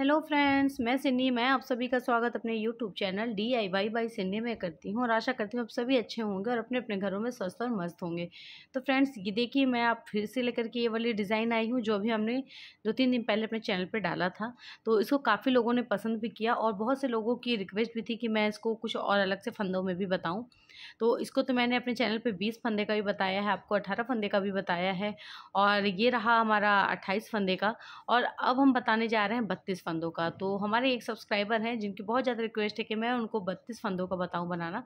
hello friends मैं सिन्नी मैं आप सभी का स्वागत अपने YouTube channel D I Y by सिन्नी में करती हूँ और आशा करती हूँ आप सभी अच्छे होंगे और अपने अपने घरों में स्वस्थ और मस्त होंगे तो फ्रेंड्स ये देखिए मैं आप फिर से लेकर के ये वाली डिज़ाइन आई हूँ जो भी हमने दो तीन दिन पहले अपने चैनल पर डाला था तो इसको काफ़ी लोगों ने पसंद भी किया और बहुत से लोगों की रिक्वेस्ट भी थी कि मैं इसको कुछ और अलग से फंदों में भी बताऊँ तो इसको तो मैंने अपने चैनल पे 20 फंदे का भी बताया है आपको 18 फंदे का भी बताया है और ये रहा हमारा 28 फंदे का और अब हम बताने जा रहे हैं 32 फंदों का तो हमारे एक सब्सक्राइबर हैं जिनकी बहुत ज़्यादा रिक्वेस्ट है कि मैं उनको बत्तीस फंदों का बताऊँ बनाना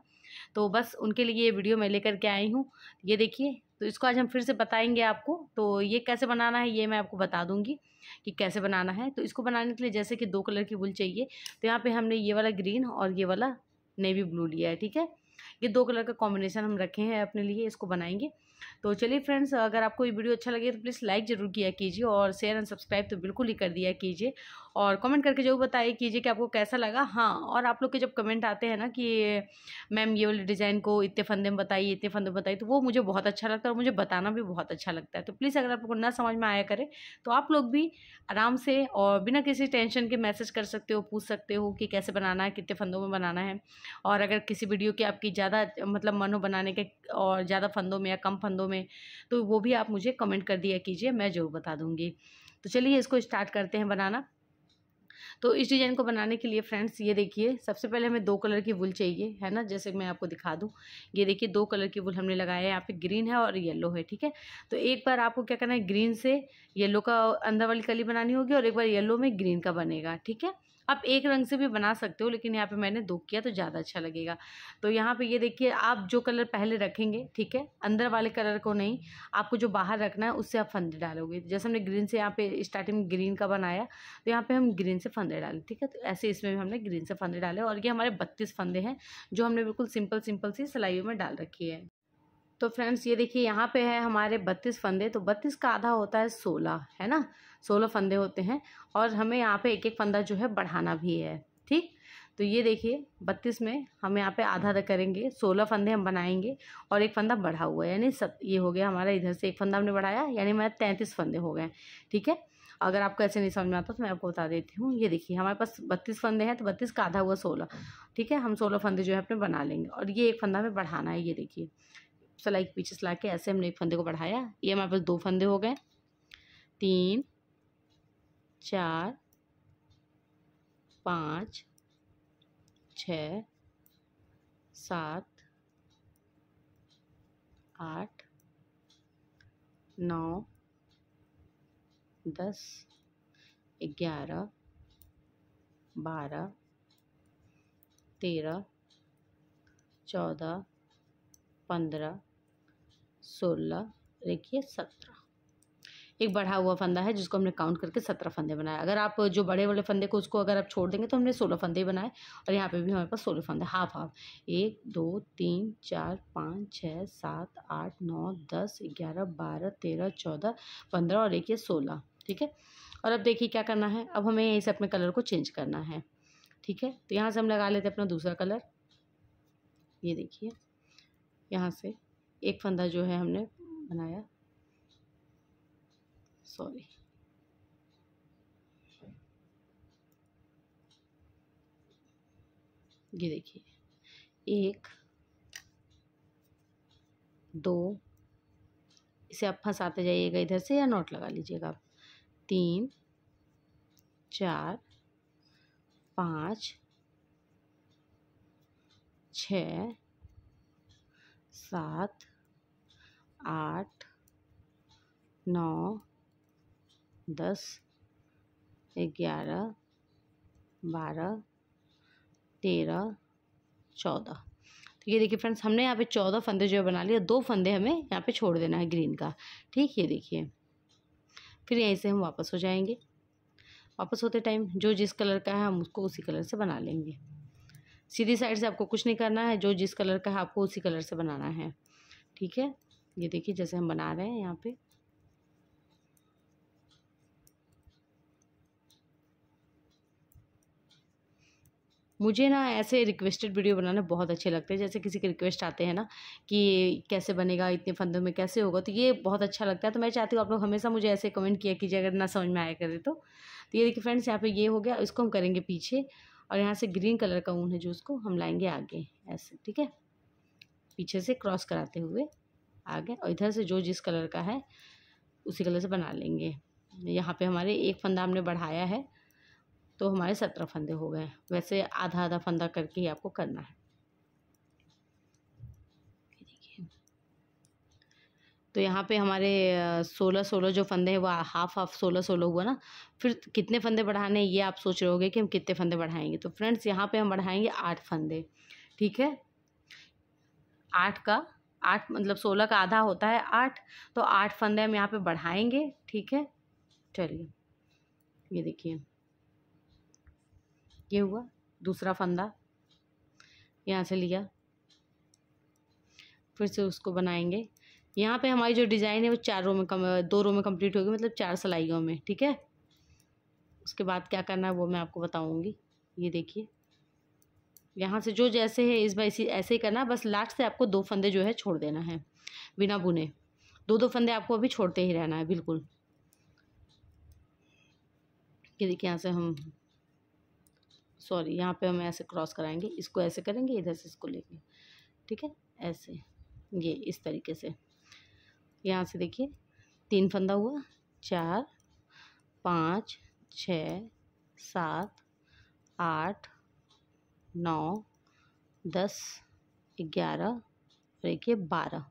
तो बस उनके लिए ये वीडियो मैं लेकर के आई हूँ ये देखिए तो इसको आज हम फिर से बताएंगे आपको तो ये कैसे बनाना है ये मैं आपको बता दूंगी कि कैसे बनाना है तो इसको बनाने के लिए जैसे कि दो कलर की वुल चाहिए तो यहाँ पे हमने ये वाला ग्रीन और ये वाला नेवी ब्लू लिया है ठीक है ये दो कलर का कॉम्बिनेशन हम रखे हैं अपने लिए इसको बनाएंगे तो चलिए फ्रेंड्स अगर आपको ये वीडियो अच्छा लगे तो प्लीज़ लाइक ज़रूर किया कीजिए और शेयर एंड सब्सक्राइब तो बिल्कुल ही कर दिया कीजिए और कमेंट करके जरूर बताइए कीजिए कि आपको कैसा लगा हाँ और आप लोग के जब कमेंट आते हैं ना कि मैम ये वाले डिज़ाइन को इतने फंदे में बताइए इतने फंदे में बताइए तो वो मुझे बहुत अच्छा लगता है और मुझे बताना भी बहुत अच्छा लगता है तो प्लीज़ अगर आपको ना समझ में आया करे तो आप लोग भी आराम से और बिना किसी टेंशन के मैसेज कर सकते हो पूछ सकते हो कि कैसे बनाना है कितने फंदों में बनाना है और अगर किसी वीडियो की आपकी ज़्यादा मतलब मन हो बनाने के और ज़्यादा फंदों में या कम फंदों में तो वो भी आप मुझे कमेंट कर दिया कीजिए मैं ज़रूर बता दूँगी तो चलिए इसको स्टार्ट करते हैं बनाना तो इस डिज़ाइन को बनाने के लिए फ्रेंड्स ये देखिए सबसे पहले हमें दो कलर की वुल चाहिए है ना जैसे मैं आपको दिखा दूँ ये देखिए दो कलर की वुल हमने लगाया है यहाँ पे ग्रीन है और येलो है ठीक है तो एक बार आपको क्या करना है ग्रीन से येलो का अंदर वाली कली बनानी होगी और एक बार येलो में ग्रीन का बनेगा ठीक है आप एक रंग से भी बना सकते हो लेकिन यहाँ पे मैंने दो किया तो ज़्यादा अच्छा लगेगा तो यहाँ पे ये देखिए आप जो कलर पहले रखेंगे ठीक है अंदर वाले कलर को नहीं आपको जो बाहर रखना है उससे आप फंदे डालोगे जैसे हमने ग्रीन से यहाँ पे स्टार्टिंग में ग्रीन का बनाया तो यहाँ पर हम ग्रीन से फंदे डाले ठीक है तो ऐसे इसमें भी हमने ग्रीन से फंदे डाले और ये हमारे बत्तीस फंदे हैं जो हमने बिल्कुल सिंपल सिंपल सी सिलाइयों में डाल रखी है तो फ्रेंड्स ये देखिए यहाँ पे है हमारे बत्तीस फंदे तो बत्तीस का आधा होता है सोलह है ना सोलह फंदे होते हैं और हमें यहाँ पे एक एक फंदा जो है बढ़ाना भी है ठीक तो ये देखिए बत्तीस में हम यहाँ पे आधा आधा करेंगे सोलह फंदे हम बनाएंगे और एक फंदा बढ़ा हुआ है यानी सत ये हो गया हमारा इधर से एक फंदा हमने बढ़ाया यानी हमारे तैंतीस फंदे हो गए ठीक है अगर आपको ऐसे नहीं समझ में आता तो मैं आपको बता देती हूँ ये देखिए हमारे पास बत्तीस फंदे हैं तो बत्तीस का आधा हुआ सोलह ठीक है हम सोलह फंदे जो है अपने बना लेंगे और ये एक फंदा हमें बढ़ाना है ये देखिए सलाई के पीछे सला के ऐसे हमने एक फंदे को बढ़ाया ये हमारे पास दो फंदे हो गए तीन चार पाँच छ सात आठ नौ दस ग्यारह बारह तेरह चौदह पंद्रह सोलह देखिए सत्रह एक बढ़ा हुआ फंदा है जिसको हमने काउंट करके सत्रह फंदे बनाए अगर आप जो बड़े वाले फंदे को उसको अगर आप छोड़ देंगे तो हमने सोलह फंदे बनाए और यहाँ पे भी हमारे पास सोलह फंदे हाफ हाफ एक दो तीन चार पाँच छः सात आठ नौ दस ग्यारह बारह तेरह चौदह पंद्रह और एक ये सोलह ठीक है और अब देखिए क्या करना है अब हमें यहीं से अपने कलर को चेंज करना है ठीक है तो यहाँ से हम लगा लेते हैं अपना दूसरा कलर ये देखिए यहाँ से एक फंदा जो है हमने बनाया सॉरी ये देखिए एक दो इसे आप फंसाते जाइएगा इधर से या नोट लगा लीजिएगा आप तीन चार पाँच छ सात आठ नौ दस ग्यारह बारह तेरह चौदह तो ये देखिए फ्रेंड्स हमने यहाँ पे चौदह फंदे जो है बना लिए दो फंदे हमें यहाँ पे छोड़ देना है ग्रीन का ठीक ये देखिए फिर यहीं से हम वापस हो जाएंगे वापस होते टाइम जो जिस कलर का है हम उसको उसी कलर से बना लेंगे सीधी साइड से आपको कुछ नहीं करना है जो जिस कलर का है आपको उसी कलर से बनाना है ठीक है ये देखिए जैसे हम बना रहे हैं यहाँ पे मुझे ना ऐसे रिक्वेस्टेड वीडियो बनाना बहुत अच्छे लगते हैं जैसे किसी के रिक्वेस्ट आते हैं ना कि कैसे बनेगा इतने फंदों में कैसे होगा तो ये बहुत अच्छा लगता है तो मैं चाहती हूँ आप लोग हमेशा मुझे ऐसे कमेंट किया कीजिए अगर ना समझ में आया करे तो तो ये देखिए फ्रेंड्स यहाँ पे ये हो गया इसको हम करेंगे पीछे और यहाँ से ग्रीन कलर का ऊन है जो उसको हम लाएँगे आगे ऐसे ठीक है पीछे से क्रॉस कराते हुए आगे और इधर से जो जिस कलर का है उसी कलर से बना लेंगे यहाँ पे हमारे एक फंदा हमने बढ़ाया है तो हमारे सत्रह फंदे हो गए वैसे आधा आधा फंदा करके ही आपको करना है तो यहाँ पे हमारे सोलह सोलह जो फंदे हैं वो हाफ हाफ सोलह सोलह हुआ ना फिर कितने फंदे बढ़ाने ये आप सोच रहे होंगे कि हम कितने फंदे बढ़ाएंगे तो फ्रेंड्स यहाँ पे हम बढ़ाएंगे आठ फंदे ठीक है आठ का आठ मतलब सोलह का आधा होता है आठ तो आठ फंदे हम यहाँ पे बढ़ाएंगे ठीक है चलिए ये देखिए ये हुआ दूसरा फंदा यहाँ से लिया फिर से उसको बनाएंगे यहाँ पे हमारी जो डिज़ाइन है वो चार रो में कम दो रो में कंप्लीट होगी मतलब चार सिलाइयों में ठीक है उसके बाद क्या करना है वो मैं आपको बताऊँगी ये देखिए यहाँ से जो जैसे है इस बार इसी ऐसे ही करना बस लास्ट से आपको दो फंदे जो है छोड़ देना है बिना बुने दो दो फंदे आपको अभी छोड़ते ही रहना है बिल्कुल ये देखिए यहाँ से हम सॉरी यहाँ पे हम ऐसे क्रॉस कराएंगे इसको ऐसे करेंगे इधर से इसको लेंगे ठीक है ऐसे ये इस तरीके से यहाँ से देखिए तीन फंदा हुआ चार पाँच छ सात आठ नौ दस ग्यारह और एक ये बारह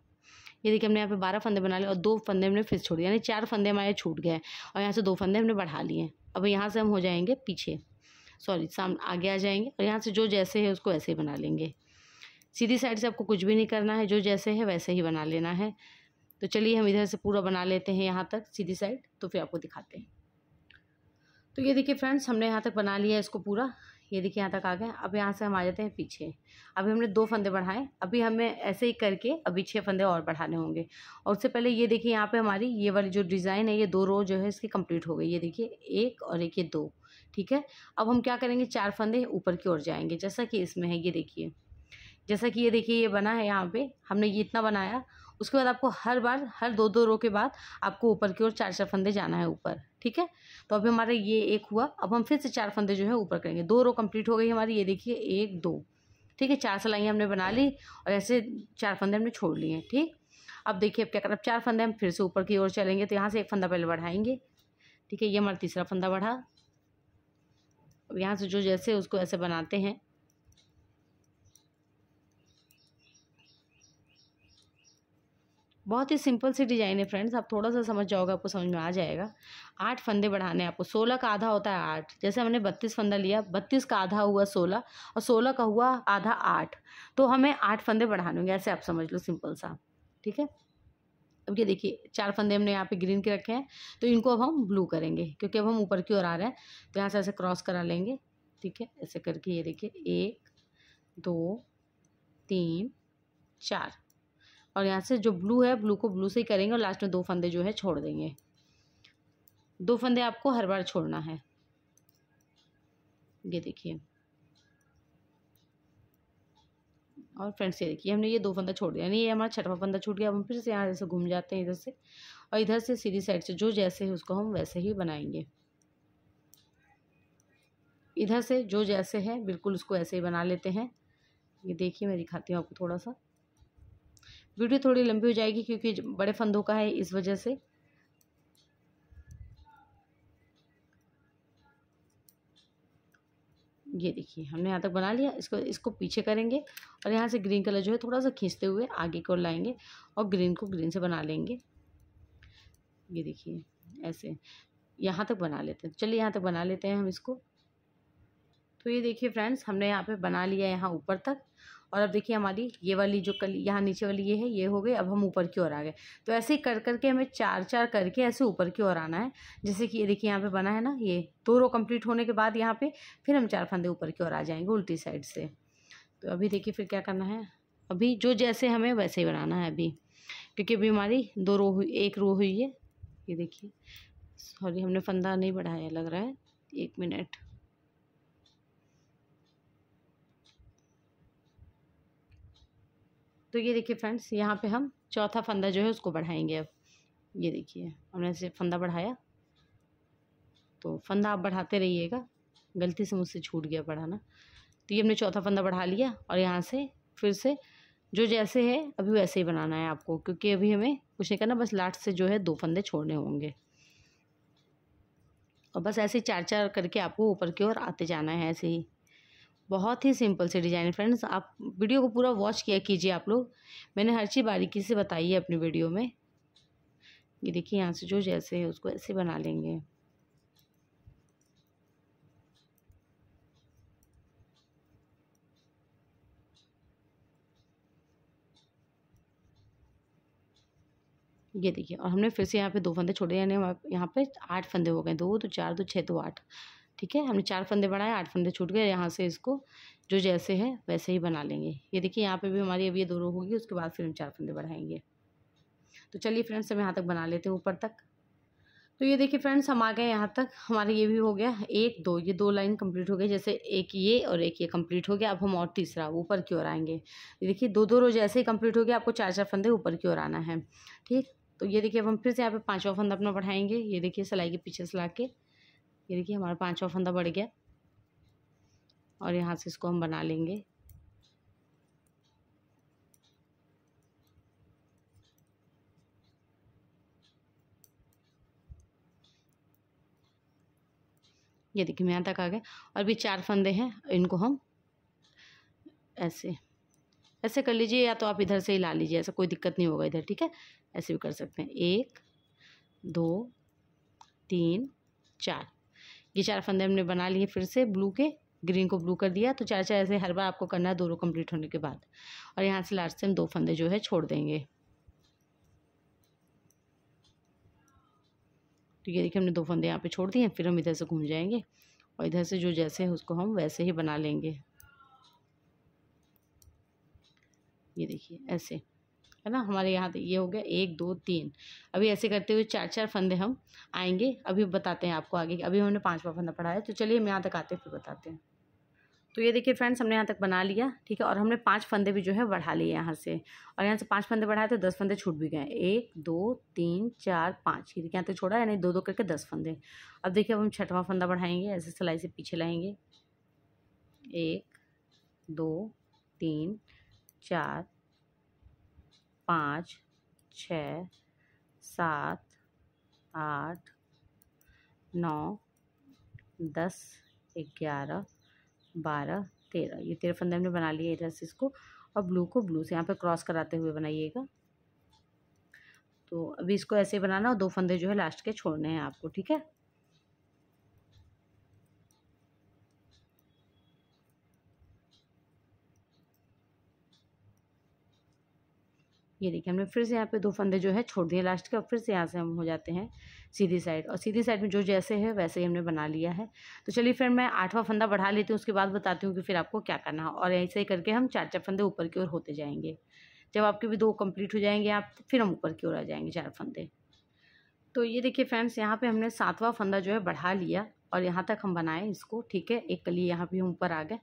ये देखिए हमने यहाँ पे बारह फंदे बना लिए और दो फंदे हमने फिर छोड़ दिए यानी चार फंदे हमारे छूट गए और यहाँ से दो फंदे हमने बढ़ा लिए अब यहाँ से हम हो जाएंगे पीछे सॉरी साम आगे आ जाएंगे और यहाँ से जो जैसे है उसको ऐसे ही बना लेंगे सीधी साइड से आपको कुछ भी नहीं करना है जो जैसे है वैसे ही बना लेना है तो चलिए हम इधर से पूरा बना लेते हैं यहाँ तक सीधी साइड तो फिर आपको दिखाते हैं तो ये देखिए फ्रेंड्स हमने यहाँ तक बना लिया है इसको पूरा ये देखिए यहाँ तक आ गए अब यहाँ से हम आ जाते हैं पीछे अभी हमने दो फंदे बढ़ाए अभी हमें ऐसे ही करके अभी छः फंदे और बढ़ाने होंगे और उससे पहले ये देखिए यहाँ पे हमारी ये वाली जो डिज़ाइन है ये दो रो जो है इसकी कंप्लीट हो गई ये देखिए एक और एक ये दो ठीक है अब हम क्या करेंगे चार फंदे ऊपर की ओर जाएंगे जैसा कि इसमें है ये देखिए जैसा कि ये देखिए ये बना है यहाँ पर हमने ये इतना बनाया उसके बाद आपको हर बार हर दो दो रो के बाद आपको ऊपर की ओर चार चार फंदे जाना है ऊपर ठीक है तो अभी हमारा ये एक हुआ अब हम फिर से चार फंदे जो है ऊपर करेंगे दो रो कंप्लीट हो गई हमारी ये देखिए एक दो ठीक है चार सलाइयाँ हमने बना ली और ऐसे चार फंदे हमने छोड़ लिए हैं ठीक अब देखिए अब क्या करें अब चार फंदे हम फिर से ऊपर की ओर चलेंगे तो यहाँ से एक फंदा पहले बढ़ाएंगे ठीक है ये हमारा तीसरा फंदा बढ़ा अब यहाँ से जो जैसे उसको ऐसे बनाते हैं बहुत ही सिंपल सी डिजाइन है फ्रेंड्स आप थोड़ा सा समझ जाओगे आपको समझ में आ जाएगा आठ फंदे बढ़ाने आपको सोलह का आधा होता है आठ जैसे हमने बत्तीस फंदा लिया बत्तीस का आधा हुआ सोलह और सोलह का हुआ आधा आठ तो हमें आठ फंदे बढ़ाने होंगे ऐसे आप समझ लो सिंपल सा ठीक है अब ये देखिए चार फंदे हमने यहाँ पे ग्रीन के रखे हैं तो इनको अब हम ब्लू करेंगे क्योंकि अब हम ऊपर की ओर आ रहे हैं तो यहाँ से ऐसे क्रॉस करा लेंगे ठीक है ऐसे करके ये देखिए एक दो तीन चार और यहाँ से जो ब्लू है ब्लू को ब्लू से ही करेंगे और लास्ट में दो फंदे जो है छोड़ देंगे दो फंदे आपको हर बार छोड़ना है ये देखिए और फ्रेंड्स ये देखिए हमने ये दो फंदा छोड़ दिया यानी ये हमारा छठवा फंदा छूट गया अब हम फिर से यहाँ जैसे घूम जाते हैं इधर से और इधर से सीधी साइड से जो जैसे है उसको हम वैसे ही बनाएंगे इधर से जो जैसे है बिल्कुल उसको ऐसे ही बना लेते हैं ये देखिए मैं दिखाती हूँ आपको थोड़ा सा वीडियो थोड़ी लंबी हो जाएगी क्योंकि बड़े फंदों का है इस वजह से ये देखिए हमने यहाँ तक बना लिया इसको इसको पीछे करेंगे और यहाँ से ग्रीन कलर जो है थोड़ा सा खींचते हुए आगे को लाएंगे और ग्रीन को ग्रीन से बना लेंगे ये देखिए ऐसे यहाँ तक बना लेते हैं चलिए यहाँ तक बना लेते हैं हम इसको तो ये देखिए फ्रेंड्स हमने यहाँ पे बना लिया यहाँ ऊपर तक और अब देखिए हमारी ये वाली जो कली यहाँ नीचे वाली ये है ये हो गई अब हम ऊपर की ओर आ गए तो ऐसे ही कर करके हमें चार चार करके ऐसे ऊपर की ओर आना है जैसे कि ये देखिए यहाँ पे बना है ना ये दो रो कम्प्लीट होने के बाद यहाँ पे फिर हम चार फंदे ऊपर की ओर आ जाएंगे उल्टी साइड से तो अभी देखिए फिर क्या करना है अभी जो जैसे हमें वैसे ही बनाना है अभी क्योंकि अभी हमारी दो रो हुई एक रो हुई है ये देखिए सॉरी हमने फंदा नहीं बढ़ाया लग रहा है एक मिनट तो ये देखिए फ्रेंड्स यहाँ पे हम चौथा फंदा जो है उसको बढ़ाएंगे अब ये देखिए हमने ऐसे फंदा बढ़ाया तो फंदा आप बढ़ाते रहिएगा गलती से मुझसे छूट गया बढ़ाना तो ये हमने चौथा फंदा बढ़ा लिया और यहाँ से फिर से जो जैसे है अभी वैसे ही बनाना है आपको क्योंकि अभी हमें कुछ नहीं करना बस लास्ट से जो है दो फंदे छोड़ने होंगे और बस ऐसे चार चार करके आपको ऊपर की ओर आते जाना है ऐसे ही बहुत ही सिंपल से डिज़ाइन है फ्रेंड्स आप वीडियो को पूरा वॉच किया कीजिए आप लोग मैंने हर चीज़ बारीकी से बताई है अपनी वीडियो में ये देखिए यहाँ से जो जैसे है उसको ऐसे बना लेंगे ये देखिए और हमने फिर से यहाँ पे दो फंदे छोड़े यानी यहाँ पे आठ फंदे हो गए दो तो चार दो तो छः दो तो आठ ठीक है हमने चार फंदे बनाए आठ फंदे छूट गए यहाँ से इसको जो जैसे है वैसे ही बना लेंगे ये देखिए यहाँ पे भी हमारी अभी ये दो रो होगी उसके बाद फिर हम चार फंदे बढ़ाएंगे तो चलिए फ्रेंड्स हम यहाँ तक बना लेते हैं ऊपर तक तो ये देखिए फ्रेंड्स हम आ गए यहाँ तक हमारा ये भी हो गया एक दो ये दो लाइन कंप्लीट हो गई जैसे एक ये और एक ये कंप्लीट हो गया अब हम और तीसरा ऊपर की ओर आएंगे ये देखिए दो दो रो जैसे ही कंप्लीट हो गया आपको चार चार फंदे ऊपर की ओर आना है ठीक तो ये देखिए अब हम फिर से यहाँ पे पांचवा फंदा अपना बढ़ाएंगे ये देखिए सिलाई के पीछे से ला के ये देखिए हमारा पाँचवा फंदा बढ़ गया और यहाँ से इसको हम बना लेंगे ये देखिए मैं यहाँ तक आ गए और भी चार फंदे हैं इनको हम ऐसे ऐसे कर लीजिए या तो आप इधर से ही ला लीजिए ऐसा कोई दिक्कत नहीं होगा इधर ठीक है ऐसे भी कर सकते हैं एक दो तीन चार ये चार फंदे हमने बना लिए फिर से ब्लू के ग्रीन को ब्लू कर दिया तो चार चार ऐसे हर बार आपको करना है दोनों कंप्लीट होने के बाद और यहाँ से लास्ट से हम दो फंदे जो है छोड़ देंगे तो ये देखिए हमने दो फंदे यहाँ पे छोड़ दिए फिर हम इधर से घूम जाएंगे और इधर से जो जैसे है उसको हम वैसे ही बना लेंगे ये देखिए ऐसे है ना हमारे यहाँ तो ये हो गया एक दो तीन अभी ऐसे करते हुए चार चार फंदे हम आएंगे अभी बताते हैं आपको आगे अभी हमने पाँचवा फंदा पढ़ाया तो चलिए हम यहाँ तक आते फिर बताते हैं तो ये देखिए फ्रेंड्स हमने यहाँ तक बना लिया ठीक है और हमने पांच फंदे भी जो है बढ़ा लिए यहाँ से और यहाँ से पांच फंदे बढ़ाए तो दस फंदे छूट भी गए एक दो तीन चार पाँच ये देखिए यहाँ तक तो छोड़ा यानी दो दो करके दस फंदे अब देखिए अब हम छठवां फंदा बढ़ाएंगे ऐसे सिलाई से पीछे लाएंगे एक दो तीन चार पाँच छ सात आठ नौ दस ग्यारह बारह तेरह ये तेरह फंदे हमने बना लिए इधर से इसको और ब्लू को ब्लू से यहाँ पे क्रॉस कराते हुए बनाइएगा तो अभी इसको ऐसे बनाना और दो फंदे जो है लास्ट के छोड़ने हैं आपको ठीक है ये देखिए हमने फिर से यहाँ पे दो फंदे जो है छोड़ दिए लास्ट के और फिर से यहाँ से हम हो जाते हैं सीधी साइड और सीधी साइड में जो जैसे है वैसे ही हमने बना लिया है तो चलिए फ्रेंड मैं आठवां फंदा बढ़ा लेती हूँ उसके बाद बताती हूँ कि फिर आपको क्या करना है और ऐसे ही करके हम चार चार फंदे ऊपर की ओर होते जाएंगे जब आपके भी दो कम्प्लीट हो जाएंगे आप फिर हम ऊपर की ओर आ जाएंगे चार फंदे तो ये देखिए फ्रेंड्स यहाँ पर हमने सातवां फंदा जो है बढ़ा लिया और यहाँ तक हम बनाए इसको ठीक है एक कली यहाँ भी हम ऊपर आ गए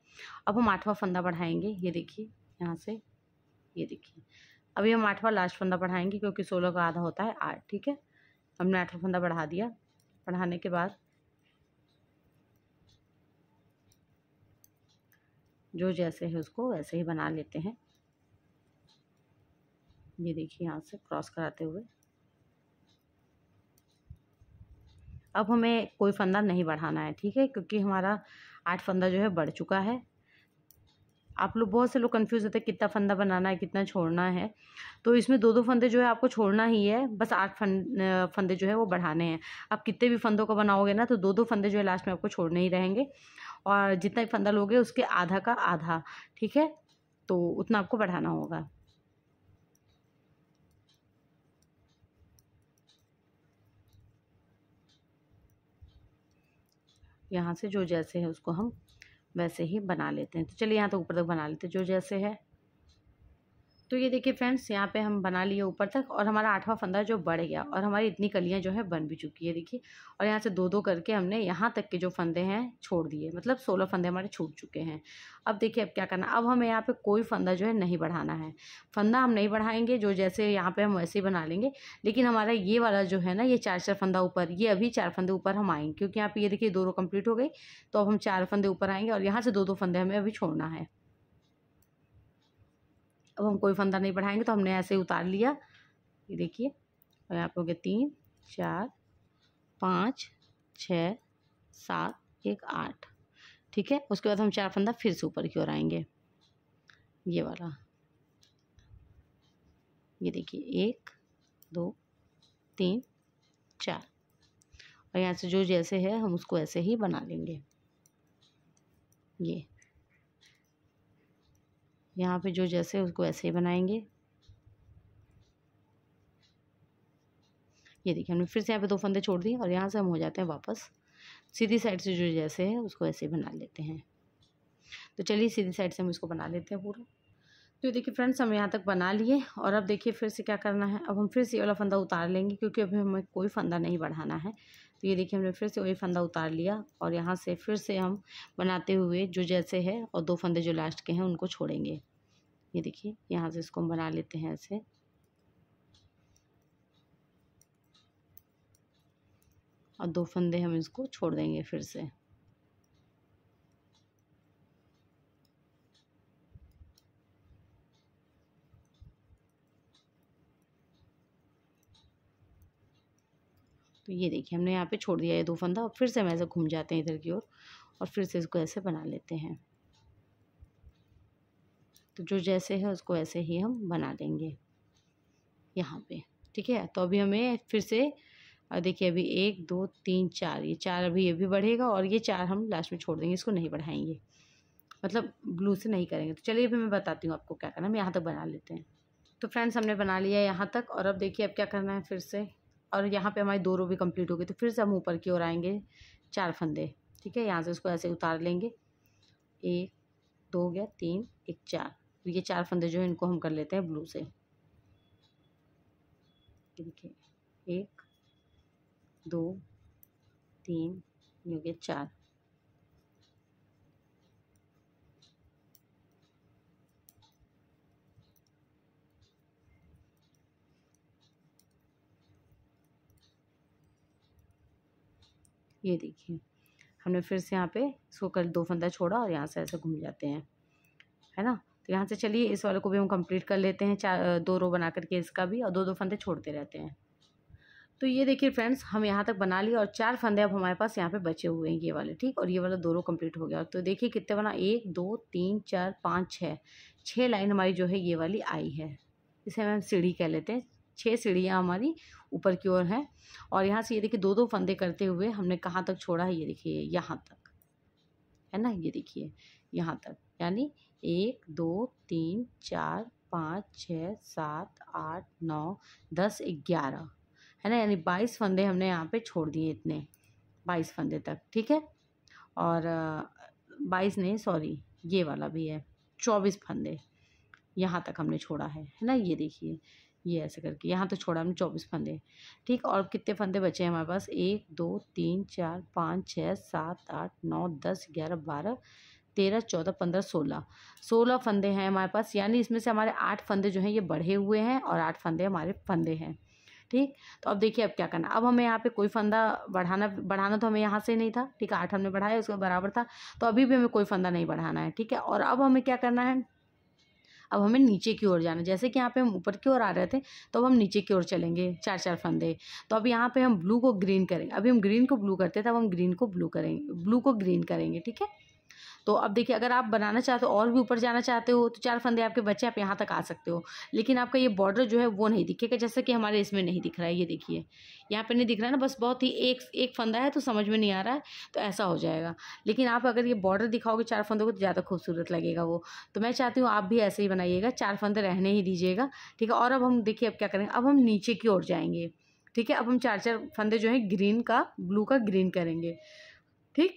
अब हम आठवां फंदा बढ़ाएंगे ये देखिए यहाँ से ये देखिए अभी हम आठवां लास्ट फंदा पढ़ाएंगे क्योंकि सोलह का आधा होता है आठ ठीक है हमने आठवां फंदा बढ़ा दिया पढ़ाने के बाद जो जैसे है उसको वैसे ही बना लेते हैं ये देखिए यहाँ से क्रॉस कराते हुए अब हमें कोई फंदा नहीं बढ़ाना है ठीक है क्योंकि हमारा आठ फंदा जो है बढ़ चुका है आप लोग बहुत से लोग कंफ्यूज होते हैं कितना फंदा बनाना है कितना छोड़ना है तो इसमें दो दो फंदे जो है आपको छोड़ना ही है बस आठ फंद फंदे जो है वो बढ़ाने हैं आप कितने भी फंदों को बनाओगे ना तो दो दो फंदे जो है लास्ट में आपको छोड़ने ही रहेंगे और जितना भी फंदा लोगे उसके आधा का आधा ठीक है तो उतना आपको बढ़ाना होगा यहाँ से जो जैसे है उसको हम वैसे ही बना लेते हैं तो चलिए यहाँ तक ऊपर तक बना लेते हैं जो जैसे है तो ये देखिए फ्रेंड्स यहाँ पे हम बना लिए ऊपर तक और हमारा आठवां फंदा जो बढ़ गया और हमारी इतनी कलियाँ जो है बन भी चुकी है देखिए और यहाँ से दो दो करके हमने यहाँ तक के जो फंदे हैं छोड़ दिए मतलब सोलह फंदे हमारे छूट चुके हैं अब देखिए अब क्या करना अब हमें यहाँ पर कोई फंदा जो है नहीं बढ़ाना है फंदा हम नहीं बढ़ाएंगे जो जैसे यहाँ पर हम वैसे ही बना लेंगे लेकिन हमारा ये वाला जो है ना ये चार चार फंदा ऊपर ये अभी चार फंदे ऊपर हम आएंगे क्योंकि यहाँ पर ये देखिए दो रो कम्प्लीट हो गई तो अब हम चार फंदे ऊपर आएंगे और यहाँ से दो दो फंदे हमें अभी छोड़ना है अब हम कोई फंदा नहीं बढ़ाएंगे तो हमने ऐसे उतार लिया ये देखिए और यहाँ पर हो गया तीन चार पाँच छ सात एक आठ ठीक है उसके बाद हम चार फंदा फिर से ऊपर की ओर आएंगे ये वाला ये देखिए एक दो तीन चार और यहाँ से जो जैसे है हम उसको ऐसे ही बना लेंगे ये यहाँ पे जो जैसे उसको ऐसे ही बनाएंगे ये देखिए हमने फिर से यहाँ पे दो फंदे छोड़ दिए और यहाँ से हम हो जाते हैं वापस सीधी साइड से जो जैसे है उसको ऐसे ही बना लेते हैं तो चलिए सीधी साइड से हम इसको बना लेते हैं पूरा तो देखिए फ्रेंड्स हम यहाँ तक बना लिए और अब देखिए फिर से क्या करना है अब हम फिर से ये वाला फंदा उतार लेंगे क्योंकि अभी हमें कोई फंदा नहीं बढ़ाना है तो ये देखिए हमने फिर से वही फंदा उतार लिया और यहाँ से फिर से हम बनाते हुए जो जैसे है और दो फंदे जो लास्ट के हैं उनको छोड़ेंगे ये देखिए यहाँ से इसको हम बना लेते हैं ऐसे और दो फंदे हम इसको छोड़ देंगे फिर से तो ये देखिए हमने यहाँ पे छोड़ दिया ये दो फंदा और फिर से हम ऐसे घूम जाते हैं इधर की ओर और, और फिर से इसको ऐसे बना लेते हैं तो जो जैसे है उसको ऐसे ही हम बना लेंगे यहाँ पे ठीक है तो अभी हमें फिर से और देखिए अभी एक दो तीन चार ये चार अभी ये भी बढ़ेगा और ये चार हम लास्ट में छोड़ देंगे इसको नहीं बढ़ाएंगे मतलब ब्लू से नहीं करेंगे तो चलिए अभी मैं बताती हूँ आपको क्या करना है हम यहाँ तक बना लेते हैं तो फ्रेंड्स हमने बना लिया यहाँ तक और अब देखिए अब क्या करना है फिर से और यहाँ पे हमारी दो रो भी कंप्लीट हो गई तो फिर से हम ऊपर की ओर आएंगे चार फंदे ठीक है यहाँ से उसको ऐसे उतार लेंगे एक दो हो गया तीन एक चार तो ये चार फंदे जो है इनको हम कर लेते हैं ब्लू से देखिए एक दो तीन ये हो गया चार ये देखिए हमने फिर से यहाँ पे इसको कल दो फंदा छोड़ा और यहाँ से ऐसे घूम जाते हैं है ना तो यहाँ से चलिए इस वाले को भी हम कंप्लीट कर लेते हैं चार दो रो बना करके इसका भी और दो दो फंदे छोड़ते रहते हैं तो ये देखिए फ्रेंड्स हम यहाँ तक बना लिए और चार फंदे अब हमारे पास यहाँ पे बचे हुए हैं ये वाले ठीक और ये वाला दो रो कंप्लीट हो गया तो देखिए कितने बना एक दो तीन चार पाँच छः छः लाइन हमारी जो है ये वाली आई है इसे हम सीढ़ी कह लेते हैं छः सीढ़ियाँ हमारी ऊपर की ओर हैं और यहाँ से ये देखिए दो दो फंदे करते हुए हमने कहाँ तक छोड़ा है ये देखिए यहाँ तक है ना ये देखिए यहाँ तक यानी एक दो तीन चार पाँच छः सात आठ नौ दस ग्यारह है ना यानी बाईस फंदे हमने यहाँ पे छोड़ दिए इतने बाईस फंदे तक ठीक है और बाईस नहीं सॉरी ये वाला भी है चौबीस फंदे यहाँ तक हमने छोड़ा है है ना ये देखिए ये ऐसे करके यहाँ तो छोड़ा हमने चौबीस फंदे ठीक और कितने फंदे बचे हैं हमारे पास एक दो तीन चार पाँच छः सात आठ नौ दस ग्यारह बारह तेरह चौदह पंद्रह सोलह सोलह फंदे हैं हमारे पास यानी इसमें से हमारे आठ फंदे जो हैं ये बढ़े हुए हैं और आठ फंदे हमारे फंदे हैं ठीक तो अब देखिए अब क्या करना अब हमें यहाँ पे कोई फंदा बढ़ाना बढ़ाना तो हमें यहाँ से नहीं था ठीक है आठ हमने बढ़ाया उसके बराबर था तो अभी भी हमें कोई फंदा नहीं बढ़ाना है ठीक है और अब हमें क्या करना है अब हमें नीचे की ओर जाना जैसे कि यहाँ पे हम ऊपर की ओर आ रहे थे तो अब हम नीचे की ओर चलेंगे चार चार फंदे तो अब यहाँ पे हम ब्लू को ग्रीन करेंगे अभी हम ग्रीन को ब्लू करते थे अब हम ग्रीन को ब्लू करेंगे ब्लू को ग्रीन करेंगे ठीक है तो अब देखिए अगर आप बनाना चाहते हो और भी ऊपर जाना चाहते हो तो चार फंदे आपके बच्चे आप यहाँ तक आ सकते हो लेकिन आपका ये बॉर्डर जो है वो नहीं दिखेगा जैसा कि हमारे इसमें नहीं दिख रहा है ये देखिए यहाँ पर नहीं दिख रहा है ना बस बहुत ही एक एक फंदा है तो समझ में नहीं आ रहा है तो ऐसा हो जाएगा लेकिन आप अगर ये बॉर्डर दिखाओगे चार फंदों को तो ज़्यादा खूबसूरत लगेगा वो तो मैं चाहती हूँ आप भी ऐसे ही बनाइएगा चार फंदे रहने ही दीजिएगा ठीक है और अब हम देखिए अब क्या करेंगे अब हम नीचे की ओर जाएंगे ठीक है अब हम चार चार फंदे जो हैं ग्रीन का ब्लू का ग्रीन करेंगे ठीक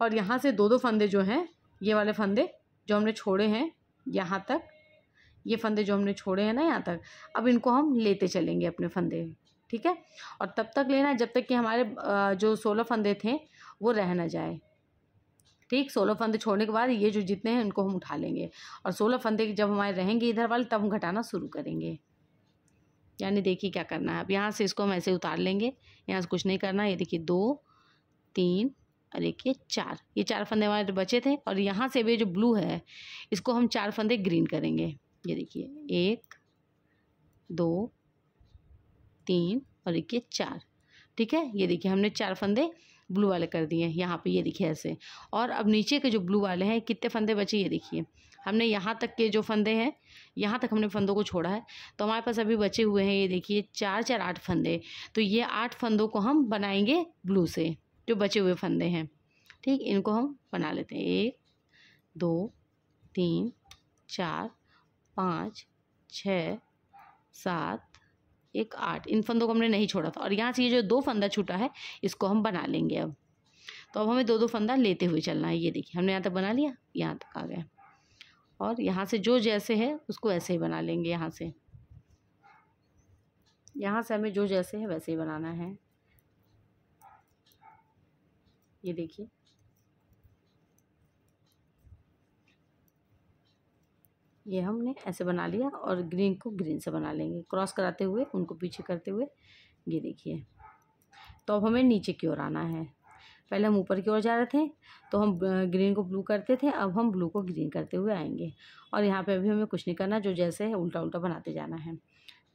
और यहाँ से दो दो फंदे जो हैं ये वाले फंदे जो हमने छोड़े हैं यहाँ तक ये फंदे जो हमने छोड़े हैं ना यहाँ तक अब इनको हम लेते चलेंगे अपने फंदे ठीक है और तब तक लेना है जब तक कि हमारे जो सोलह फंदे थे वो रह ना जाए ठीक सोलह फंदे छोड़ने के बाद ये जो जितने हैं उनको हम उठा लेंगे और सोलह फंदे जब हमारे रहेंगे इधर वाले तब हम घटाना शुरू करेंगे यानी देखिए क्या करना है अब यहाँ से इसको हम ऐसे उतार लेंगे यहाँ से कुछ नहीं करना ये देखिए दो तीन और एक ये चार ये चार फंदे हमारे तो बचे थे और यहाँ से भी जो ब्लू है इसको हम चार फंदे ग्रीन करेंगे ये देखिए एक दो तीन और एक ये चार ठीक है ये देखिए हमने चार फंदे ब्लू वाले कर दिए यहाँ पे ये देखिए ऐसे और अब नीचे के जो ब्लू वाले हैं कितने फंदे बचे ये देखिए हमने यहाँ तक के जो फंदे हैं यहाँ तक हमने फंदों को छोड़ा है तो हमारे पास अभी बचे हुए हैं ये देखिए चार चार आठ फंदे तो ये आठ फंदों को हम बनाएंगे ब्लू से जो बचे हुए फंदे हैं ठीक इनको हम बना लेते हैं एक दो तीन चार पाँच छ सात एक आठ इन फंदों को हमने नहीं छोड़ा था और यहाँ से ये जो दो फंदा छूटा है इसको हम बना लेंगे अब तो अब हमें दो दो फंदा लेते हुए चलना है ये देखिए हमने यहाँ तक बना लिया यहाँ तक आ गया और यहाँ से जो जैसे है उसको ऐसे ही बना लेंगे यहाँ से यहाँ से हमें जो जैसे है वैसे ही बनाना है ये देखिए ये हमने ऐसे बना लिया और ग्रीन को ग्रीन से बना लेंगे क्रॉस कराते हुए उनको पीछे करते हुए ये देखिए तो अब हमें नीचे की ओर आना है पहले हम ऊपर की ओर जा रहे थे तो हम ग्रीन को ब्लू करते थे अब हम ब्लू को ग्रीन करते हुए आएंगे और यहाँ पे अभी हमें कुछ नहीं करना जो जैसे है उल्टा उल्टा बनाते जाना है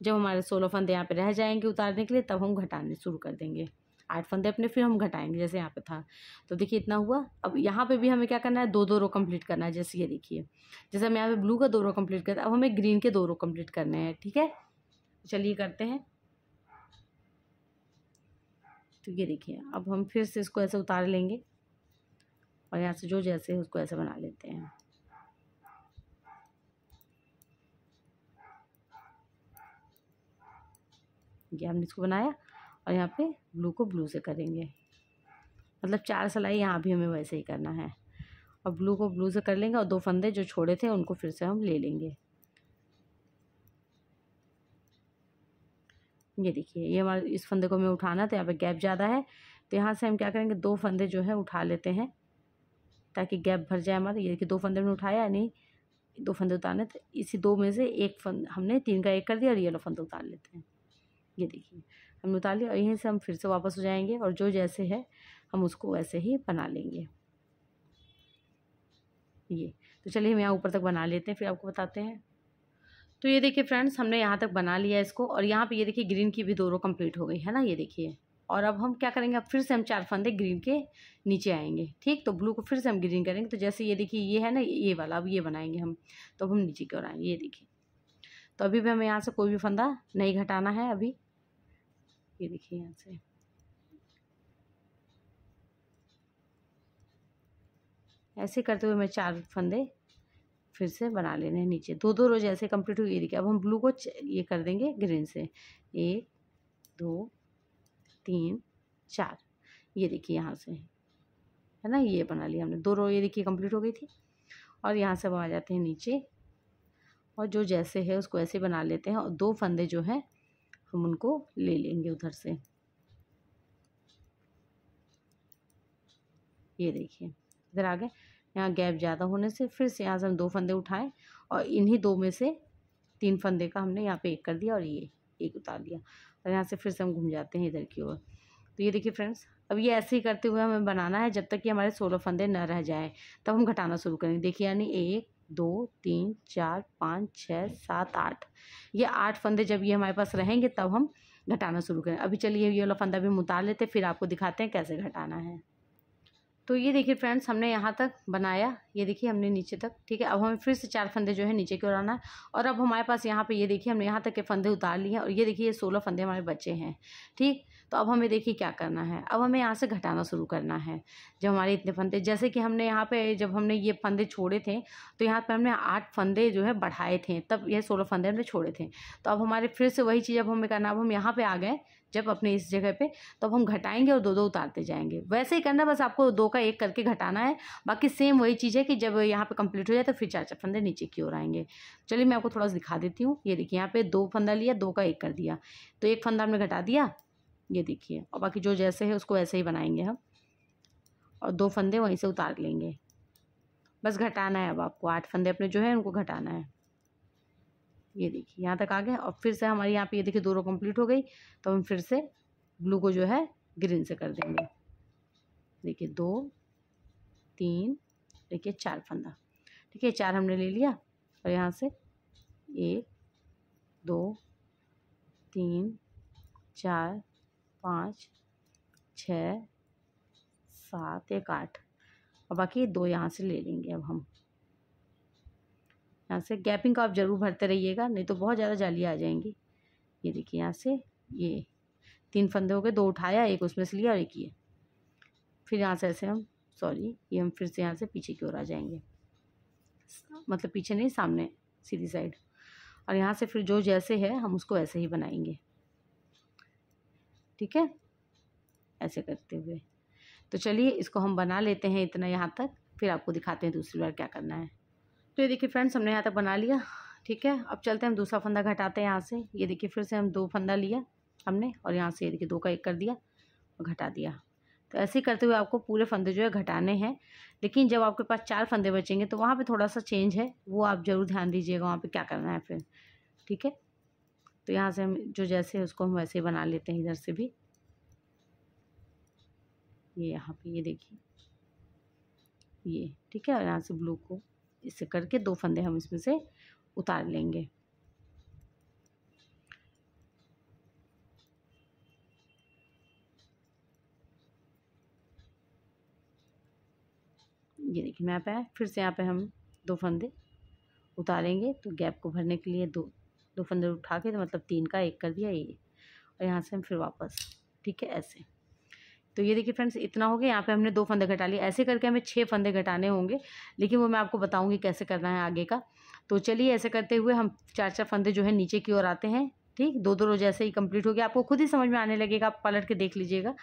जब हमारे सोलह फंदे यहाँ पर रह जाएंगे उतारने के लिए तब हम घटाने शुरू कर देंगे आठ फंदे अपने फिर हम घटाएंगे जैसे यहाँ पे था तो देखिए इतना हुआ अब यहाँ पे भी हमें क्या करना है दो दो रो कंप्लीट करना है जैसे ये देखिए जैसे हम यहाँ पे ब्लू का दो रो कंप्लीट करते हैं अब हमें ग्रीन के दो रो कंप्लीट करने हैं ठीक है चलिए करते हैं तो ये देखिए अब हम फिर से इसको ऐसे उतार लेंगे और यहाँ से जो जैसे है उसको ऐसे बना लेते हैं हमने इसको बनाया और यहाँ पे ब्लू को ब्लू से करेंगे मतलब चार सिलाई यहाँ भी हमें वैसे ही करना है और ब्लू को ब्लू से कर लेंगे और दो फंदे जो छोड़े थे उनको फिर से हम ले लेंगे ये देखिए ये हमारे इस फंदे को हमें उठाना तो यहाँ पे गैप ज़्यादा है तो यहाँ से हम क्या करेंगे दो फंदे जो है उठा लेते हैं ताकि गैप भर जाए हमारे ये देखिए दो फंदे हमने उठाया नहीं दो फंदे उतारने तो इसी दो में से एक फंद हमने तीन का एक कर दिया और ये फंदे उतार लेते हैं ये देखिए हमने उतार लिया और यहीं से हम फिर से वापस हो जाएंगे और जो जैसे है हम उसको वैसे ही बना लेंगे ये तो चलिए हम यहाँ ऊपर तक बना लेते हैं फिर आपको बताते हैं तो ये देखिए फ्रेंड्स हमने यहाँ तक बना लिया इसको और यहाँ पे ये देखिए ग्रीन की भी दो रो कंप्लीट हो गई है ना ये देखिए और अब हम क्या करेंगे अब फिर से हम चार फंदे ग्रीन के नीचे आएंगे ठीक तो ब्लू को फिर से हम ग्रीन करेंगे तो जैसे ये देखिए ये है ना ये वाला अब ये बनाएंगे हम तो अब हम नीचे की ओर आएंगे ये देखिए तो अभी भी हमें यहाँ से कोई भी फंदा नहीं घटाना है अभी ये देखिए यहाँ से ऐसे करते हुए मैं चार फंदे फिर से बना लेने हैं नीचे दो दो रोज ऐसे कंप्लीट हुई देखिए अब हम ब्लू को ये कर देंगे ग्रीन से एक दो तीन चार ये देखिए यहाँ से है ना ये बना लिया हमने दो रो ये देखिए कंप्लीट हो गई थी और यहाँ से हम आ जाते हैं नीचे और जो जैसे है उसको ऐसे बना लेते हैं और दो फंदे जो हैं हम उनको ले लेंगे उधर से ये देखिए इधर आ गए यहाँ गैप ज़्यादा होने से फिर से यहाँ से हम दो फंदे उठाए और इन्हीं दो में से तीन फंदे का हमने यहाँ पे एक कर दिया और ये एक उतार दिया और यहाँ से फिर से हम घूम जाते हैं इधर की ओर तो ये देखिए फ्रेंड्स अब ये ऐसे ही करते हुए हमें बनाना है जब तक कि हमारे सोलह फंदे न रह जाए तब हम घटाना शुरू करेंगे देखिए यानी एक दो तीन चार पाँच छः सात आठ ये आठ फंदे जब ये हमारे पास रहेंगे तब हम घटाना शुरू करें अभी चलिए ये वाला फंदा भी हम उतार लेते फिर आपको दिखाते हैं कैसे घटाना है तो ये देखिए फ्रेंड्स हमने यहाँ तक बनाया ये देखिए हमने नीचे तक ठीक है अब हमें फिर से चार फंदे जो है नीचे की ओर आना है और अब हमारे पास यहाँ पे ये देखिए हमने यहाँ तक के फंदे उतार लिए हैं और ये देखिए ये सोलह फंदे हमारे बचे हैं ठीक तो अब हमें देखिए क्या करना है अब हमें यहाँ से घटाना शुरू करना है जब हमारे इतने फंदे जैसे कि हमने यहाँ पे जब हमने ये फंदे छोड़े थे तो यहाँ पे हमने आठ फंदे जो है बढ़ाए थे तब यह सोलह फंदे हमने छोड़े थे तो अब हमारे फिर से वही चीज़ अब हमें करना अब हम यहाँ पर आ गए जब अपने इस जगह पे तो अब हम घटाएंगे और दो दो उतारते जाएंगे वैसे ही करना बस आपको दो का एक करके घटाना है बाकी सेम वही चीज़ है कि जब यहाँ पे कंप्लीट हो जाए तो फिर चार चार फंदे नीचे की ओर आएंगे चलिए मैं आपको थोड़ा सा दिखा देती हूँ ये देखिए यहाँ पे दो फंदा लिया दो का एक कर दिया तो एक फंदा हमने घटा दिया ये देखिए और बाकी जो जैसे है उसको ऐसे ही बनाएंगे हम और दो फंदे वहीं से उतार लेंगे बस घटाना है अब आपको आठ फंदे अपने जो है उनको घटाना है ये देखिए यहाँ तक आ गए और फिर से हमारे यहाँ पे ये देखिए दो रो कंप्लीट हो गई तो हम फिर से ब्लू को जो है ग्रीन से कर देंगे देखिए दो तीन देखिए चार फंदा ठीक है चार हमने ले लिया और यहाँ से एक दो तीन चार पाँच छः सात एक आठ और बाकी दो यहाँ से ले लेंगे अब हम यहाँ से गैपिंग का आप ज़रूर भरते रहिएगा नहीं तो बहुत ज़्यादा जाली आ जाएंगी ये देखिए यहाँ से ये तीन फंदे हो गए दो उठाया एक उसमें से लिया और एक ये फिर यहाँ से ऐसे हम सॉरी ये हम फिर से यहाँ से पीछे की ओर आ जाएंगे मतलब पीछे नहीं सामने सीधी साइड और यहाँ से फिर जो जैसे है हम उसको ऐसे ही बनाएंगे ठीक है ऐसे करते हुए तो चलिए इसको हम बना लेते हैं इतना यहाँ तक फिर आपको दिखाते हैं दूसरी बार क्या करना है तो ये देखिए फ्रेंड्स हमने यहाँ तक बना लिया ठीक है अब चलते हैं हम दूसरा फंदा घटाते हैं यहाँ से ये देखिए फिर से हम दो फंदा लिया हमने और यहाँ से ये देखिए दो का एक कर दिया और घटा दिया तो ऐसे करते हुए आपको पूरे फंदे जो है घटाने हैं लेकिन जब आपके पास चार फंदे बचेंगे तो वहाँ पर थोड़ा सा चेंज है वो आप ज़रूर ध्यान दीजिएगा वहाँ पर क्या करना है फिर ठीक है तो यहाँ से हम जो जैसे उसको हम वैसे ही बना लेते हैं इधर से भी ये यहाँ पे ये देखिए ये ठीक है और यहाँ से ब्लू को इसे करके दो फंदे हम इसमें से उतार लेंगे ये देखिए मैप है फिर से यहाँ पे हम दो फंदे उतारेंगे तो गैप को भरने के लिए दो दो फंदे उठा के तो मतलब तीन का एक कर दिया ये और यहाँ से हम फिर वापस ठीक है ऐसे तो ये देखिए फ्रेंड्स इतना हो गया यहाँ पे हमने दो फंदे घटा लिए ऐसे करके हमें छः फंदे घटाने होंगे लेकिन वो मैं आपको बताऊँगी कैसे करना है आगे का तो चलिए ऐसे करते हुए हम चार चार फंदे जो है नीचे की ओर आते हैं ठीक दो दो रोज ऐसे ही कंप्लीट हो गया आपको खुद ही समझ में आने लगेगा आप पलट के देख लीजिएगा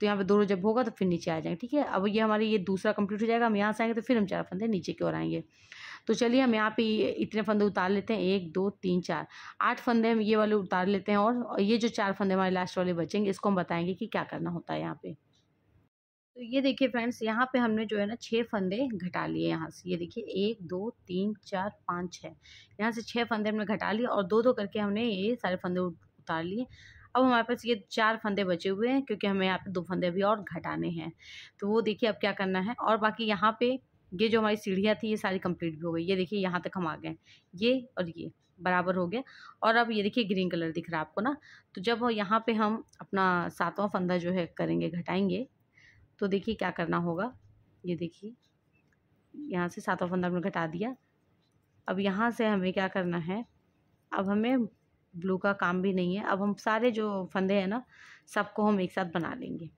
तो यहाँ पे दो रोज जब होगा तो फिर नीचे आ जाएंगे ठीक है अब ये हमारे ये दूसरा कंप्लीट हो जाएगा हम यहाँ से आएंगे तो फिर हम चार फंदे नीचे की ओर आएंगे तो चलिए हम यहाँ पे इतने फंदे उतार लेते हैं एक दो तीन चार आठ फंदे हम ये वाले उतार लेते हैं और ये जो चार फंदे हमारे लास्ट वाले बचेंगे इसको हम बताएंगे कि क्या करना होता है यहाँ पे तो ये देखिए फ्रेंड्स यहाँ पे हमने जो है ना छः फंदे घटा लिए यहाँ से ये देखिए एक दो तीन चार पाँच छः यहाँ से छः फंदे हमने घटा लिए और दो दो करके हमने ये सारे फंदे उतार लिए अब हमारे पास ये चार फंदे बचे हुए हैं क्योंकि हमें यहाँ पे दो फंदे अभी और घटाने हैं तो वो देखिए अब क्या करना है और बाकी यहाँ पे ये जो हमारी सीढ़ियाँ थी ये सारी कंप्लीट भी हो गई ये देखिए यहाँ तक हम आ गए ये और ये बराबर हो गया और अब ये देखिए ग्रीन कलर दिख रहा है आपको ना तो जब यहाँ पे हम अपना सातवां फंदा जो है करेंगे घटाएंगे तो देखिए क्या करना होगा ये देखिए यहाँ से सातवां फंदा हमने घटा दिया अब यहाँ से हमें क्या करना है अब हमें ब्लू का काम भी नहीं है अब हम सारे जो फंदे हैं ना सबको हम एक साथ बना लेंगे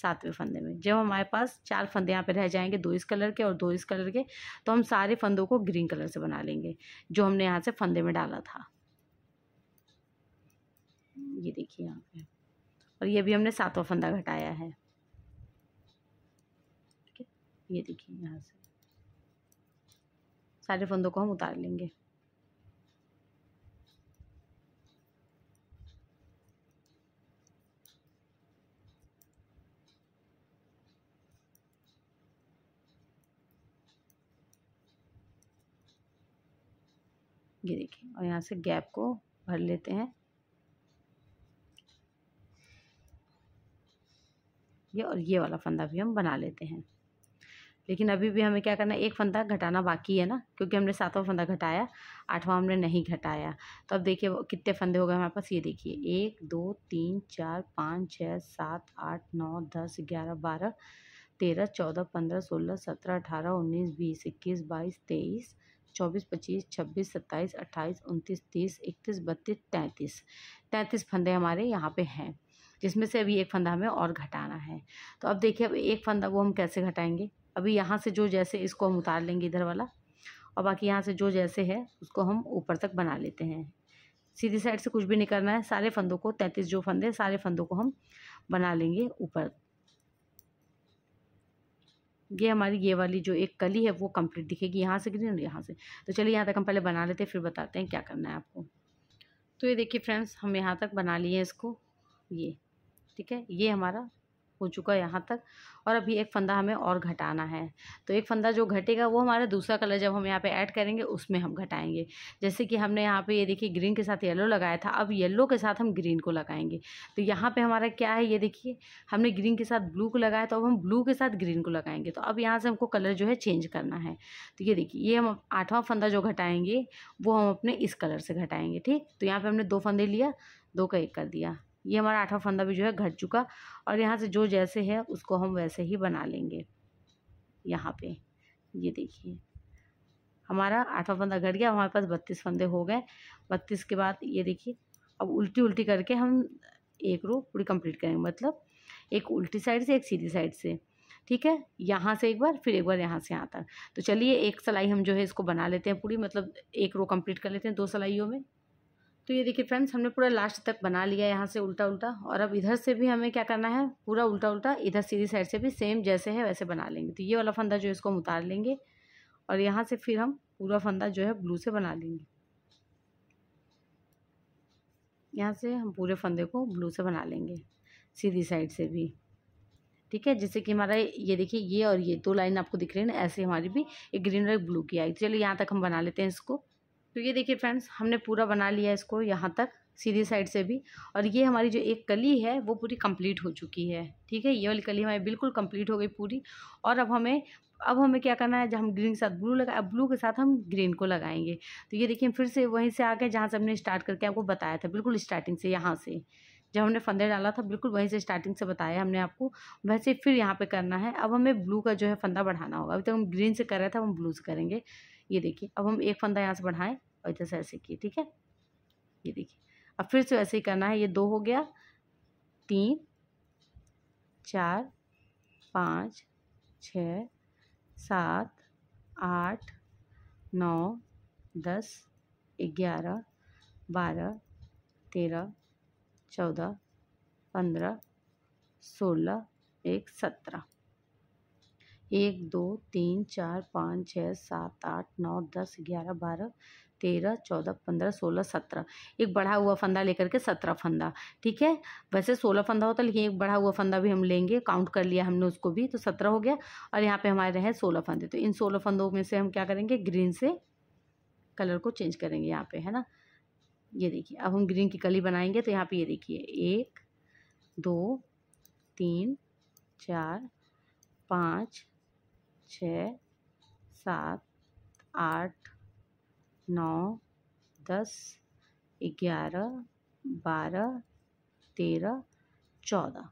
सातवें फंदे में जब हमारे पास चार फंदे यहाँ पे रह जाएंगे दो इस कलर के और दो इस कलर के तो हम सारे फंदों को ग्रीन कलर से बना लेंगे जो हमने यहाँ से फंदे में डाला था ये देखिए यहाँ पे और ये भी हमने सातवां फंदा घटाया है ठीक है ये देखिए यहाँ से सारे फंदों को हम उतार लेंगे ये देखिए और यहाँ से गैप को भर लेते हैं ये और ये वाला फंदा भी हम बना लेते हैं लेकिन अभी भी हमें क्या करना है एक फंदा घटाना बाकी है ना क्योंकि हमने सातवां फंदा घटाया आठवां हमने नहीं घटाया तो अब देखिए कितने फंदे हो गए हमारे पास ये देखिए एक दो तीन चार पाँच छः सात आठ नौ दस ग्यारह बारह तेरह चौदह पंद्रह सोलह सत्रह अठारह उन्नीस बीस इक्कीस बाईस तेईस चौबीस पच्चीस छब्बीस सत्ताईस अट्ठाईस उनतीस तीस इकतीस बत्तीस तैंतीस तैंतीस फंदे हमारे यहाँ पे हैं जिसमें से अभी एक फंदा हमें और घटाना है तो अब देखिए अब एक फंदा को हम कैसे घटाएंगे अभी यहाँ से जो जैसे इसको हम उतार लेंगे इधर वाला और बाकी यहाँ से जो जैसे है उसको हम ऊपर तक बना लेते हैं सीधी साइड से कुछ भी नहीं करना है सारे फंदों को तैंतीस जो फंदे सारे फंदों को हम बना लेंगे ऊपर ये हमारी ये वाली जो एक कली है वो कंप्लीट दिखेगी यहाँ से ग्रीन यहाँ से तो चलिए यहाँ तक हम पहले बना लेते हैं फिर बताते हैं क्या करना है आपको तो ये देखिए फ्रेंड्स हम यहाँ तक बना लिए हैं इसको ये ठीक है ये हमारा हो चुका है यहाँ तक और अभी एक फंदा हमें और घटाना है तो एक फंदा जो घटेगा वो हमारा दूसरा कलर जब हम यहाँ पे ऐड करेंगे उसमें हम घटाएंगे जैसे कि हमने यहाँ पे ये यह देखिए ग्रीन के साथ येलो लगाया था अब येलो के साथ हम ग्रीन को लगाएंगे तो यहाँ पे हमारा क्या है ये देखिए हमने ग्रीन के साथ ब्लू को लगाया तो अब हम ब्लू के साथ ग्रीन को लगाएंगे तो अब यहाँ से हमको कलर जो है चेंज करना है तो ये देखिए ये हम आठवां फंदा जो घटाएंगे वो हम अपने इस कलर से घटाएंगे ठीक तो यहाँ पर हमने दो फंदे लिया दो का एक कर दिया ये हमारा आठवां फंदा भी जो है घट चुका और यहाँ से जो जैसे है उसको हम वैसे ही बना लेंगे यहाँ पे ये देखिए हमारा आठवां फंदा घट गया हमारे पास बत्तीस फंदे हो गए बत्तीस के बाद ये देखिए अब उल्टी उल्टी करके हम एक रो पूरी कंप्लीट करेंगे मतलब एक उल्टी साइड से एक सीधी साइड से ठीक है यहाँ से एक बार फिर एक बार यहाँ से यहाँ तक तो चलिए एक सलाई हम जो है इसको बना लेते हैं पूरी मतलब एक रो कंप्लीट कर लेते हैं दो सलाइयों में तो ये देखिए फ्रेंड्स हमने पूरा लास्ट तक बना लिया यहाँ से उल्टा उल्टा और अब इधर से भी हमें क्या करना है पूरा उल्टा उल्टा इधर सीधी साइड से भी सेम जैसे है वैसे बना लेंगे तो ये वाला फंदा जो इसको हम उतार लेंगे और यहाँ से फिर हम पूरा फंदा जो है ब्लू से बना लेंगे यहाँ से हम पूरे फंदे को ब्लू से बना लेंगे सीधी साइड से भी ठीक है जैसे कि हमारा ये देखिए ये और ये दो लाइन आपको दिख रही है ना ऐसे हमारी भी एक ग्रीन और एक ब्लू की आई तो चलिए यहाँ तक हम बना लेते हैं इसको तो ये देखिए फ्रेंड्स हमने पूरा बना लिया इसको यहाँ तक सीधी साइड से भी और ये हमारी जो एक कली है वो पूरी कंप्लीट हो चुकी है ठीक है ये वाली कली हमारी बिल्कुल कंप्लीट हो गई पूरी और अब हमें अब हमें क्या करना है जब हम ग्रीन के साथ ब्लू लगा अब ब्लू के साथ हम ग्रीन को लगाएंगे तो ये देखिए फिर से वहीं से आ गए जहाँ से हमने स्टार्ट करके आपको बताया था बिल्कुल स्टार्टिंग से यहाँ से जब हमने फंदे डाला था बिल्कुल वहीं से स्टार्टिंग से बताया हमने आपको वैसे फिर यहाँ पर करना है अब हमें ब्लू का जो है फंदा बढ़ाना होगा अभी तक हम ग्रीन से कर रहे थे हम ब्लू से करेंगे ये देखिए अब हम एक फंदा यहाँ से बढ़ाएं और इधर से ऐसे किए ठीक है ये देखिए अब फिर से वैसे ही करना है ये दो हो गया तीन चार पाँच छ सात आठ नौ दस ग्यारह बारह तेरह चौदह पंद्रह सोलह एक सत्रह एक दो तीन चार पाँच छः सात आठ नौ दस ग्यारह बारह तेरह चौदह पंद्रह सोलह सत्रह एक बढ़ा हुआ फंदा लेकर के सत्रह फंदा ठीक है वैसे सोलह फंदा होता है लेकिन एक बढ़ा हुआ फंदा भी हम लेंगे काउंट कर लिया हमने उसको भी तो सत्रह हो गया और यहाँ पे हमारे रहे सोलह फंदे तो इन सोलह फंदों में से हम क्या करेंगे ग्रीन से कलर को चेंज करेंगे यहाँ पे है ना ये देखिए अब हम ग्रीन की कली बनाएंगे तो यहाँ पर ये देखिए एक दो तीन चार पाँच छ सात आठ नौ दस ग्यारह बारह तेरह चौदह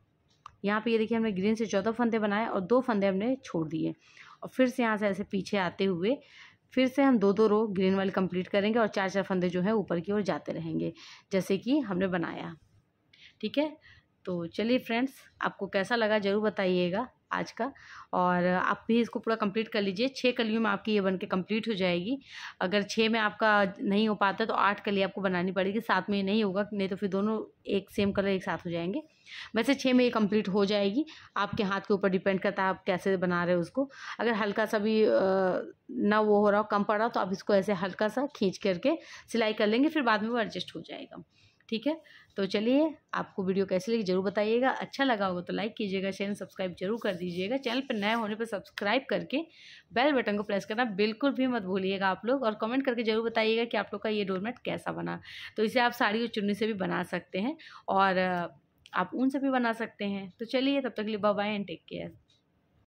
यहाँ पे ये देखिए हमने ग्रीन से चौदह फंदे बनाए और दो फंदे हमने छोड़ दिए और फिर से यहाँ से ऐसे पीछे आते हुए फिर से हम दो दो रो ग्रीन वाले कंप्लीट करेंगे और चार चार फंदे जो हैं ऊपर की ओर जाते रहेंगे जैसे कि हमने बनाया ठीक है तो चलिए फ्रेंड्स आपको कैसा लगा ज़रूर बताइएगा आज का और आप भी इसको पूरा कंप्लीट कर लीजिए छः कलियों में आपकी ये बन के कम्प्लीट हो जाएगी अगर छः में आपका नहीं हो पाता तो आठ कली आपको बनानी पड़ेगी सात में नहीं होगा नहीं तो फिर दोनों एक सेम कलर एक साथ हो जाएंगे वैसे छः में ये कम्प्लीट हो जाएगी आपके हाथ के ऊपर डिपेंड करता है आप कैसे बना रहे हो उसको अगर हल्का सा भी ना वो हो रहा हो कम पड़ रहा तो आप इसको ऐसे हल्का सा खींच करके सिलाई कर लेंगे फिर बाद में वो एडजस्ट हो जाएगा ठीक है तो चलिए आपको वीडियो कैसी लगी जरूर बताइएगा अच्छा लगा होगा तो लाइक कीजिएगा चैनल सब्सक्राइब जरूर कर दीजिएगा चैनल पर नए होने पर सब्सक्राइब करके बेल बटन को प्रेस करना बिल्कुल भी मत भूलिएगा आप लोग और कमेंट करके जरूर बताइएगा कि आप लोग का ये डोरमेट कैसा बना तो इसे आप साड़ी और चुन्नी से भी बना सकते हैं और आप ऊन से भी बना सकते हैं तो चलिए तब तक लिए बाय एंड टेक केयर